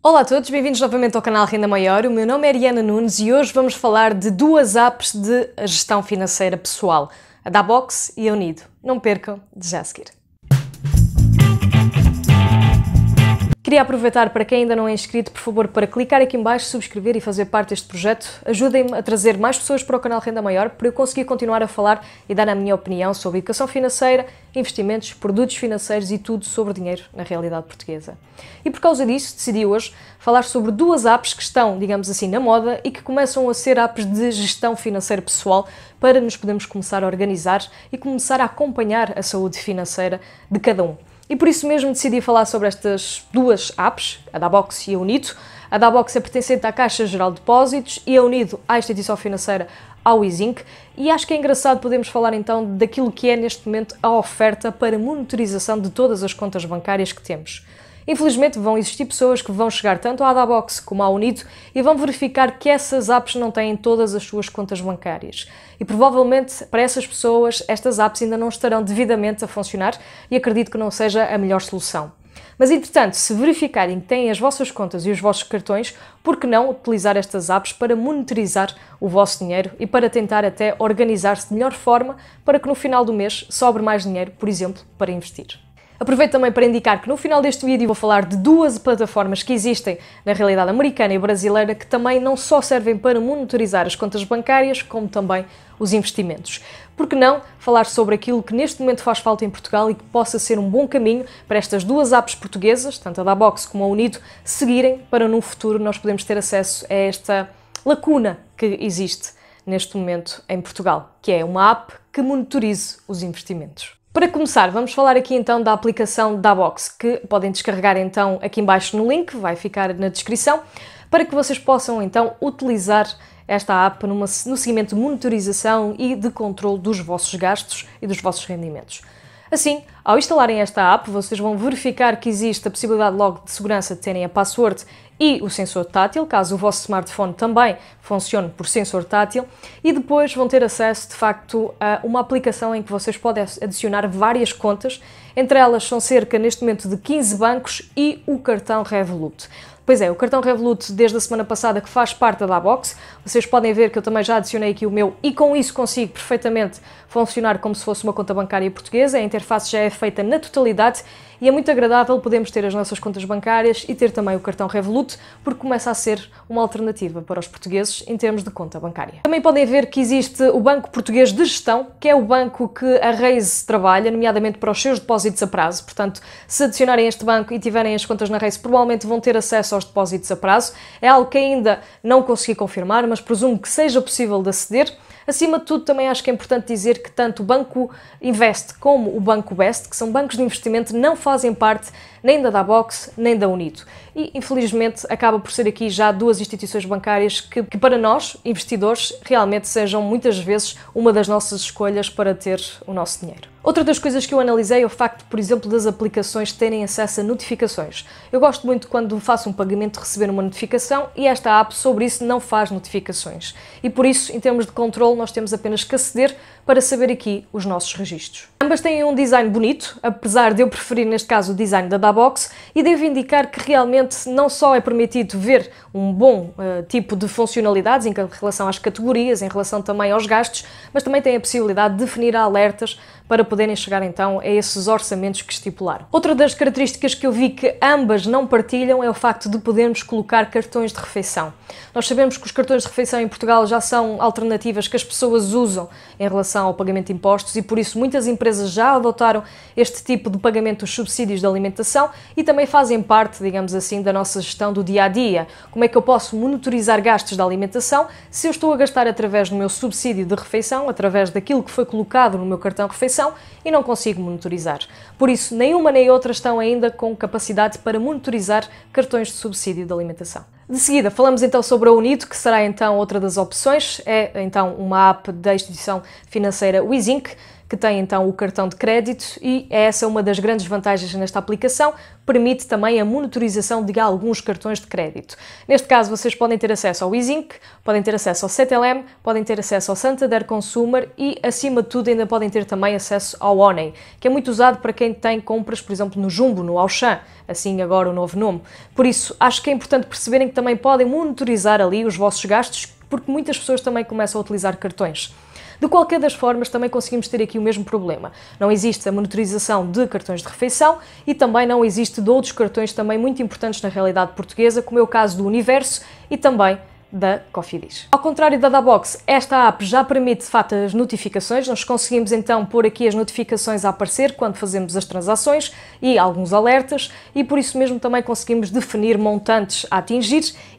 Olá a todos, bem-vindos novamente ao canal Renda Maior. O meu nome é Ariana Nunes e hoje vamos falar de duas apps de gestão financeira pessoal, a da Box e a Unido. Não percam, de já a seguir. Queria aproveitar para quem ainda não é inscrito, por favor, para clicar aqui embaixo, subscrever e fazer parte deste projeto. Ajudem-me a trazer mais pessoas para o canal Renda Maior para eu conseguir continuar a falar e dar a minha opinião sobre educação financeira, investimentos, produtos financeiros e tudo sobre dinheiro na realidade portuguesa. E por causa disso, decidi hoje falar sobre duas apps que estão, digamos assim, na moda e que começam a ser apps de gestão financeira pessoal para nos podermos começar a organizar e começar a acompanhar a saúde financeira de cada um. E por isso mesmo decidi falar sobre estas duas apps, a da Box e a Unido. A da Box é pertencente à Caixa Geral de Depósitos e a Unido à instituição financeira ao Izinc. E acho que é engraçado podermos falar então daquilo que é neste momento a oferta para monitorização de todas as contas bancárias que temos. Infelizmente, vão existir pessoas que vão chegar tanto à Adabox como à Unido e vão verificar que essas apps não têm todas as suas contas bancárias. E provavelmente, para essas pessoas, estas apps ainda não estarão devidamente a funcionar e acredito que não seja a melhor solução. Mas, entretanto, se verificarem que têm as vossas contas e os vossos cartões, por que não utilizar estas apps para monitorizar o vosso dinheiro e para tentar até organizar-se de melhor forma para que no final do mês sobre mais dinheiro, por exemplo, para investir? Aproveito também para indicar que no final deste vídeo vou falar de duas plataformas que existem na realidade americana e brasileira que também não só servem para monitorizar as contas bancárias, como também os investimentos. Por que não falar sobre aquilo que neste momento faz falta em Portugal e que possa ser um bom caminho para estas duas apps portuguesas, tanto a da Box como a Unido, seguirem para num futuro nós podemos ter acesso a esta lacuna que existe neste momento em Portugal, que é uma app que monitorize os investimentos. Para começar, vamos falar aqui então da aplicação da Box, que podem descarregar então aqui embaixo no link, vai ficar na descrição, para que vocês possam então utilizar esta app numa, no seguimento de monitorização e de controle dos vossos gastos e dos vossos rendimentos. Assim, ao instalarem esta app, vocês vão verificar que existe a possibilidade logo de segurança de terem a password e o sensor tátil, caso o vosso smartphone também funcione por sensor tátil, e depois vão ter acesso de facto a uma aplicação em que vocês podem adicionar várias contas, entre elas são cerca neste momento de 15 bancos e o cartão Revolut. Pois é, o cartão Revolut desde a semana passada que faz parte da Box. Vocês podem ver que eu também já adicionei aqui o meu e com isso consigo perfeitamente funcionar como se fosse uma conta bancária portuguesa. A interface já é feita na totalidade e é muito agradável podemos ter as nossas contas bancárias e ter também o cartão Revolut, porque começa a ser uma alternativa para os portugueses em termos de conta bancária. Também podem ver que existe o Banco Português de Gestão, que é o banco que a Raise trabalha, nomeadamente para os seus depósitos a prazo. Portanto, se adicionarem este banco e tiverem as contas na Raise, provavelmente vão ter acesso aos depósitos a prazo. É algo que ainda não consegui confirmar, mas presumo que seja possível de aceder. Acima de tudo, também acho que é importante dizer que tanto o Banco Invest como o Banco Best, que são bancos de investimento, não fazem parte nem da Dabox nem da Unito. E, infelizmente, acaba por ser aqui já duas instituições bancárias que, que para nós, investidores, realmente sejam muitas vezes uma das nossas escolhas para ter o nosso dinheiro. Outra das coisas que eu analisei é o facto, por exemplo, das aplicações terem acesso a notificações. Eu gosto muito quando faço um pagamento de receber uma notificação e esta app sobre isso não faz notificações. E por isso, em termos de controle, nós temos apenas que aceder para saber aqui os nossos registros. Ambas têm um design bonito, apesar de eu preferir neste caso o design da Dabox, e devo indicar que realmente não só é permitido ver um bom uh, tipo de funcionalidades em relação às categorias, em relação também aos gastos, mas também tem a possibilidade de definir alertas para poder poderem chegar então a esses orçamentos que estipularam. Outra das características que eu vi que ambas não partilham é o facto de podermos colocar cartões de refeição. Nós sabemos que os cartões de refeição em Portugal já são alternativas que as pessoas usam em relação ao pagamento de impostos e por isso muitas empresas já adotaram este tipo de pagamento dos subsídios de alimentação e também fazem parte, digamos assim, da nossa gestão do dia a dia. Como é que eu posso monitorizar gastos da alimentação se eu estou a gastar através do meu subsídio de refeição, através daquilo que foi colocado no meu cartão refeição e não consigo monitorizar. Por isso, nenhuma nem outra estão ainda com capacidade para monitorizar cartões de subsídio de alimentação. De seguida, falamos então sobre a Unido, que será então outra das opções. É então uma app da instituição financeira Wizinc, que tem então o cartão de crédito e é essa é uma das grandes vantagens nesta aplicação, permite também a monitorização de alguns cartões de crédito. Neste caso, vocês podem ter acesso ao Easink, podem ter acesso ao CTLM, podem ter acesso ao Santander Consumer e, acima de tudo, ainda podem ter também acesso ao Oney, que é muito usado para quem tem compras, por exemplo, no Jumbo, no Auchan, assim agora o novo nome. Por isso, acho que é importante perceberem que também podem monitorizar ali os vossos gastos, porque muitas pessoas também começam a utilizar cartões. De qualquer das formas, também conseguimos ter aqui o mesmo problema. Não existe a monitorização de cartões de refeição e também não existe de outros cartões também muito importantes na realidade portuguesa, como é o caso do Universo e também da Cofidis. Ao contrário da DaBox, esta app já permite de facto as notificações, nós conseguimos então pôr aqui as notificações a aparecer quando fazemos as transações e alguns alertas e por isso mesmo também conseguimos definir montantes a atingir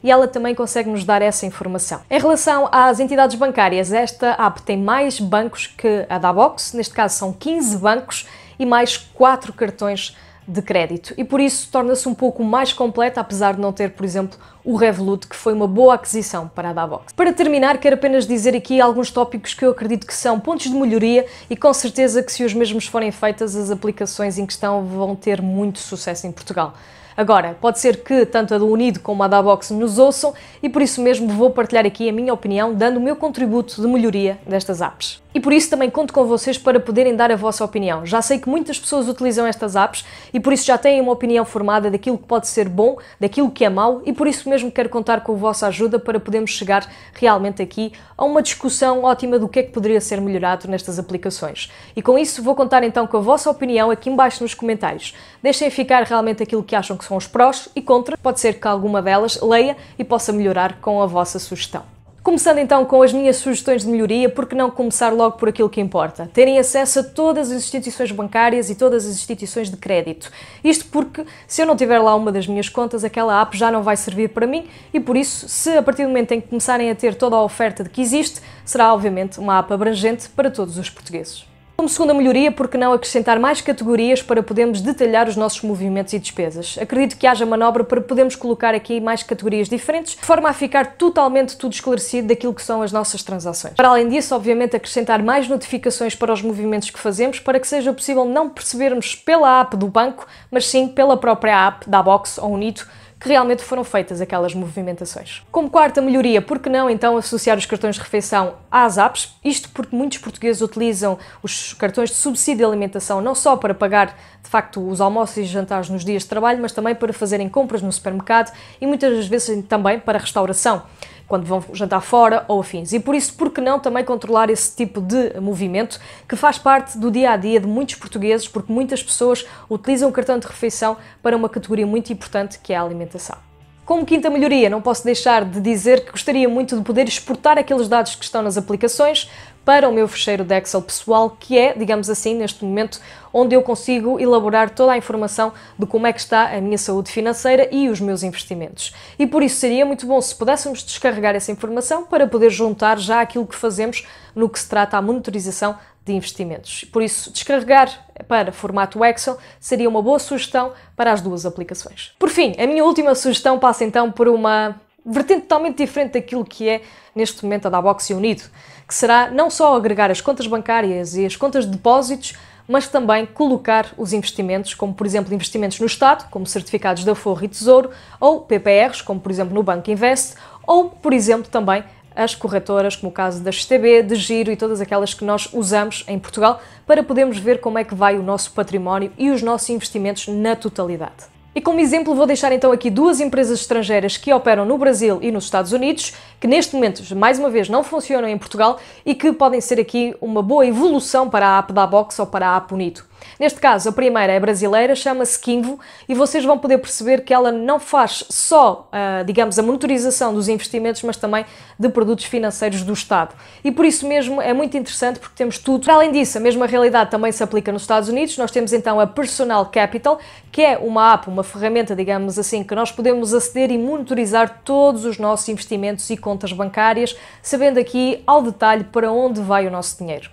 e ela também consegue nos dar essa informação. Em relação às entidades bancárias, esta app tem mais bancos que a DaBox. neste caso são 15 bancos e mais 4 cartões de crédito e por isso torna-se um pouco mais completa, apesar de não ter, por exemplo, o Revolut, que foi uma boa aquisição para a Davox. Para terminar, quero apenas dizer aqui alguns tópicos que eu acredito que são pontos de melhoria e com certeza que se os mesmos forem feitas, as aplicações em questão vão ter muito sucesso em Portugal. Agora, pode ser que tanto a do Unido como a da Box nos ouçam e por isso mesmo vou partilhar aqui a minha opinião, dando o meu contributo de melhoria destas apps. E por isso também conto com vocês para poderem dar a vossa opinião. Já sei que muitas pessoas utilizam estas apps e por isso já têm uma opinião formada daquilo que pode ser bom, daquilo que é mau, e por isso mesmo quero contar com a vossa ajuda para podermos chegar realmente aqui a uma discussão ótima do que é que poderia ser melhorado nestas aplicações. E com isso vou contar então com a vossa opinião aqui embaixo nos comentários. Deixem ficar realmente aquilo que acham que são os prós e contras. Pode ser que alguma delas leia e possa melhorar com a vossa sugestão. Começando então com as minhas sugestões de melhoria, por que não começar logo por aquilo que importa? Terem acesso a todas as instituições bancárias e todas as instituições de crédito. Isto porque, se eu não tiver lá uma das minhas contas, aquela app já não vai servir para mim e, por isso, se a partir do momento em que começarem a ter toda a oferta de que existe, será obviamente uma app abrangente para todos os portugueses. Como segunda melhoria, por que não acrescentar mais categorias para podermos detalhar os nossos movimentos e despesas? Acredito que haja manobra para podermos colocar aqui mais categorias diferentes, de forma a ficar totalmente tudo esclarecido daquilo que são as nossas transações. Para além disso, obviamente, acrescentar mais notificações para os movimentos que fazemos, para que seja possível não percebermos pela app do banco, mas sim pela própria app da Box ou Unito que realmente foram feitas aquelas movimentações. Como quarta melhoria, por que não então associar os cartões de refeição às apps? Isto porque muitos portugueses utilizam os cartões de subsídio de alimentação não só para pagar de facto os almoços e jantares nos dias de trabalho, mas também para fazerem compras no supermercado e muitas vezes também para restauração quando vão jantar fora ou afins. E por isso, por que não também controlar esse tipo de movimento que faz parte do dia a dia de muitos portugueses, porque muitas pessoas utilizam o cartão de refeição para uma categoria muito importante que é a alimentação. Como quinta melhoria, não posso deixar de dizer que gostaria muito de poder exportar aqueles dados que estão nas aplicações para o meu fecheiro de Excel pessoal, que é, digamos assim, neste momento, onde eu consigo elaborar toda a informação de como é que está a minha saúde financeira e os meus investimentos. E por isso seria muito bom se pudéssemos descarregar essa informação para poder juntar já aquilo que fazemos no que se trata à monitorização de investimentos. Por isso, descarregar para formato Excel seria uma boa sugestão para as duas aplicações. Por fim, a minha última sugestão passa então por uma vertente totalmente diferente daquilo que é neste momento a da Boxe Unido, que será não só agregar as contas bancárias e as contas de depósitos, mas também colocar os investimentos, como por exemplo investimentos no Estado, como certificados da Forra e tesouro, ou PPRs, como por exemplo no Banco Invest, ou por exemplo também as corretoras, como o caso da XTB, de Giro e todas aquelas que nós usamos em Portugal, para podermos ver como é que vai o nosso património e os nossos investimentos na totalidade. E como exemplo, vou deixar então aqui duas empresas estrangeiras que operam no Brasil e nos Estados Unidos, que neste momento, mais uma vez, não funcionam em Portugal e que podem ser aqui uma boa evolução para a app da Box ou para a app Unito. Neste caso, a primeira é brasileira, chama-se Kimvo, e vocês vão poder perceber que ela não faz só, ah, digamos, a monitorização dos investimentos, mas também de produtos financeiros do Estado. E por isso mesmo é muito interessante porque temos tudo. Para além disso, a mesma realidade também se aplica nos Estados Unidos. Nós temos então a Personal Capital, que é uma app, uma ferramenta, digamos assim, que nós podemos aceder e monitorizar todos os nossos investimentos e contas bancárias, sabendo aqui ao detalhe para onde vai o nosso dinheiro.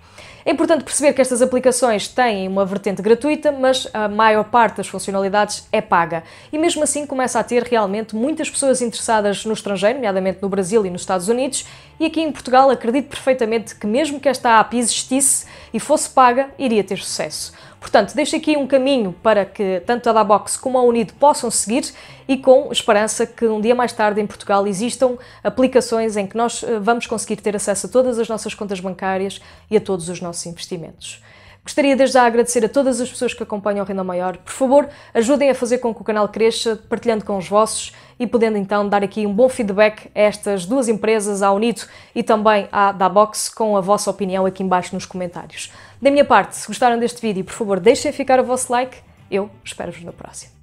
É importante perceber que estas aplicações têm uma vertente gratuita, mas a maior parte das funcionalidades é paga. E mesmo assim começa a ter realmente muitas pessoas interessadas no estrangeiro, nomeadamente no Brasil e nos Estados Unidos, e aqui em Portugal acredito perfeitamente que mesmo que esta app existisse e fosse paga, iria ter sucesso. Portanto, deixo aqui um caminho para que tanto a Dabox como a Unido possam seguir e com esperança que um dia mais tarde em Portugal existam aplicações em que nós eh, vamos conseguir ter acesso a todas as nossas contas bancárias e a todos os nossos investimentos. Gostaria desde já agradecer a todas as pessoas que acompanham o Renda Maior. Por favor, ajudem a fazer com que o canal cresça, partilhando com os vossos e podendo então dar aqui um bom feedback a estas duas empresas, à Unito e também à Dabox, com a vossa opinião aqui embaixo nos comentários. Da minha parte, se gostaram deste vídeo, por favor, deixem ficar o vosso like. Eu espero-vos no próximo.